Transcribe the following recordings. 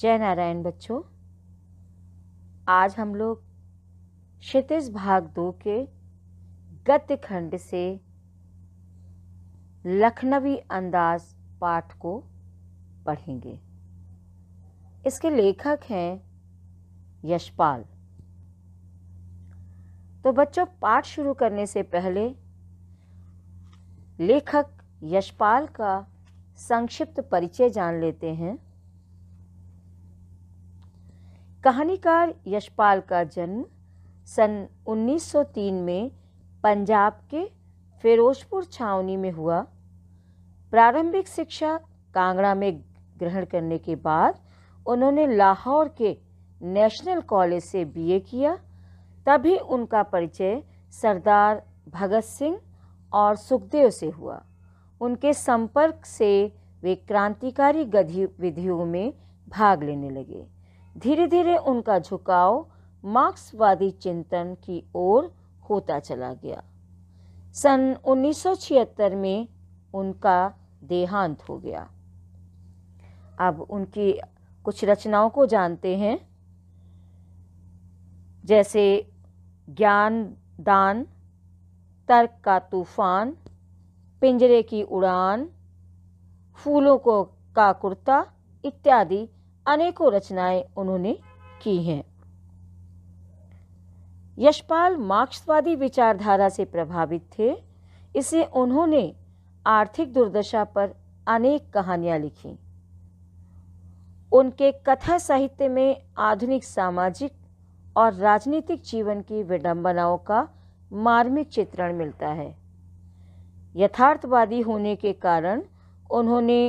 जय नारायण बच्चों आज हम लोग क्षितिज भाग दो के गद्य खंड से लखनवी अंदाज पाठ को पढ़ेंगे इसके लेखक हैं यशपाल तो बच्चों पाठ शुरू करने से पहले लेखक यशपाल का संक्षिप्त परिचय जान लेते हैं कहानीकार यशपाल का जन्म सन 1903 में पंजाब के फिरोजपुर छावनी में हुआ प्रारंभिक शिक्षा कांगड़ा में ग्रहण करने के बाद उन्होंने लाहौर के नेशनल कॉलेज से बीए किया तभी उनका परिचय सरदार भगत सिंह और सुखदेव से हुआ उनके संपर्क से वे क्रांतिकारी गतिविधियों में भाग लेने लगे धीरे धीरे उनका झुकाव मार्क्सवादी चिंतन की ओर होता चला गया सन 1976 में उनका देहांत हो गया अब उनकी कुछ रचनाओं को जानते हैं जैसे ज्ञान दान तर्क का तूफान पिंजरे की उड़ान फूलों को का कुर्ता इत्यादि अनेकों रचनाएं उन्होंने की हैं यशपाल मार्क्सवादी विचारधारा से प्रभावित थे इसे उन्होंने आर्थिक दुर्दशा पर अनेक कहानियां लिखी उनके कथा साहित्य में आधुनिक सामाजिक और राजनीतिक जीवन की विडंबनाओं का मार्मिक चित्रण मिलता है यथार्थवादी होने के कारण उन्होंने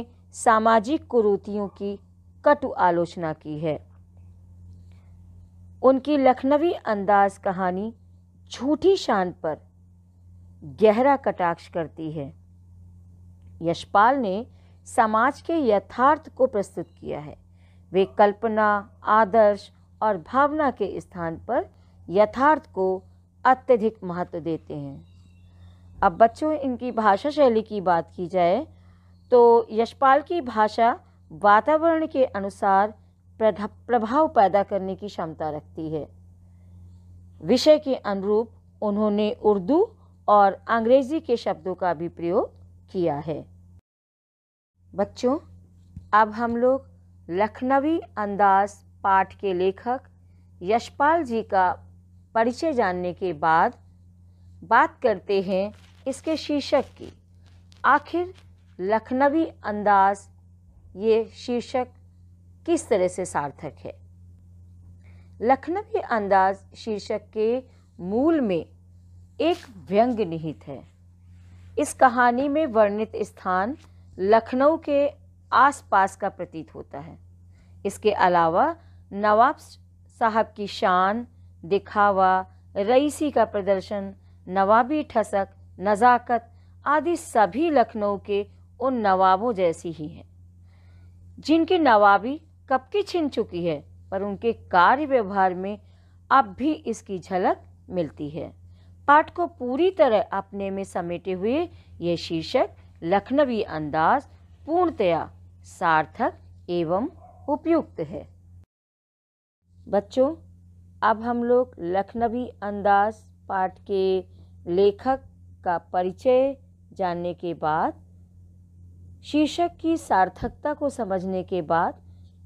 सामाजिक कुरूतियों की कटु आलोचना की है उनकी लखनवी अंदाज कहानी झूठी शान पर गहरा कटाक्ष करती है यशपाल ने समाज के यथार्थ को प्रस्तुत किया है वे कल्पना आदर्श और भावना के स्थान पर यथार्थ को अत्यधिक महत्व देते हैं अब बच्चों इनकी भाषा शैली की बात की जाए तो यशपाल की भाषा वातावरण के अनुसार प्रभाव पैदा करने की क्षमता रखती है विषय के अनुरूप उन्होंने उर्दू और अंग्रेज़ी के शब्दों का भी प्रयोग किया है बच्चों अब हम लोग लखनवी अंदाज पाठ के लेखक यशपाल जी का परिचय जानने के बाद बात करते हैं इसके शीर्षक की आखिर लखनवी अंदाज ये शीर्षक किस तरह से सार्थक है लखनवी अंदाज शीर्षक के मूल में एक व्यंग निहित है इस कहानी में वर्णित स्थान लखनऊ के आसपास का प्रतीत होता है इसके अलावा नवाब साहब की शान दिखावा रईसी का प्रदर्शन नवाबी ठसक नज़ाकत आदि सभी लखनऊ के उन नवाबों जैसी ही हैं जिनकी नवाबी कब की छिन चुकी है पर उनके कार्य व्यवहार में अब भी इसकी झलक मिलती है पाठ को पूरी तरह अपने में समेटे हुए यह शीर्षक लखनवी अंदाज पूर्णतया सार्थक एवं उपयुक्त है बच्चों अब हम लोग लखनवी अंदाज पाठ के लेखक का परिचय जानने के बाद शीर्षक की सार्थकता को समझने के बाद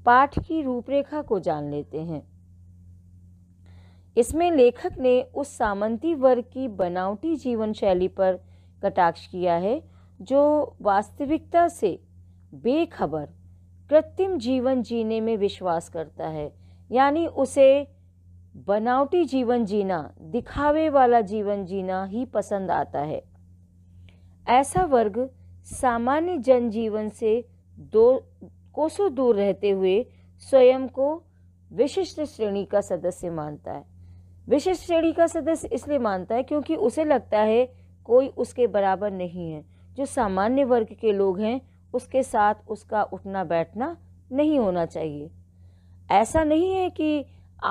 पाठ की रूपरेखा को जान लेते हैं इसमें लेखक ने उस सामंती वर्ग की बनावटी जीवन शैली पर कटाक्ष किया है जो वास्तविकता से बेखबर कृत्रिम जीवन जीने में विश्वास करता है यानी उसे बनावटी जीवन जीना दिखावे वाला जीवन जीना ही पसंद आता है ऐसा वर्ग सामान्य जनजीवन से दो कोसों दूर रहते हुए स्वयं को विशिष्ट श्रेणी का सदस्य मानता है विशिष्ट श्रेणी का सदस्य इसलिए मानता है क्योंकि उसे लगता है कोई उसके बराबर नहीं है जो सामान्य वर्ग के लोग हैं उसके साथ उसका उठना बैठना नहीं होना चाहिए ऐसा नहीं है कि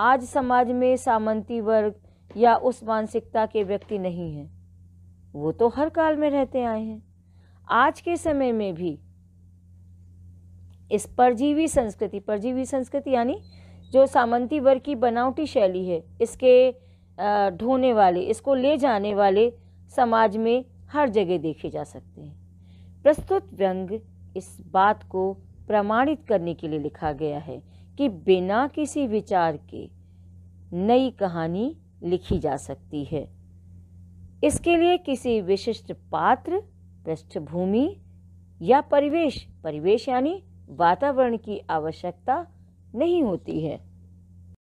आज समाज में सामंती वर्ग या उस मानसिकता के व्यक्ति नहीं हैं वो तो हर काल में रहते आए हैं आज के समय में भी इस परजीवी संस्कृति परजीवी संस्कृति यानी जो सामंती वर्ग की बनावटी शैली है इसके ढोने वाले इसको ले जाने वाले समाज में हर जगह देखे जा सकते हैं प्रस्तुत व्यंग इस बात को प्रमाणित करने के लिए लिखा गया है कि बिना किसी विचार के नई कहानी लिखी जा सकती है इसके लिए किसी विशिष्ट पात्र पृष्ठभूमि या परिवेश परिवेश यानी वातावरण की आवश्यकता नहीं होती है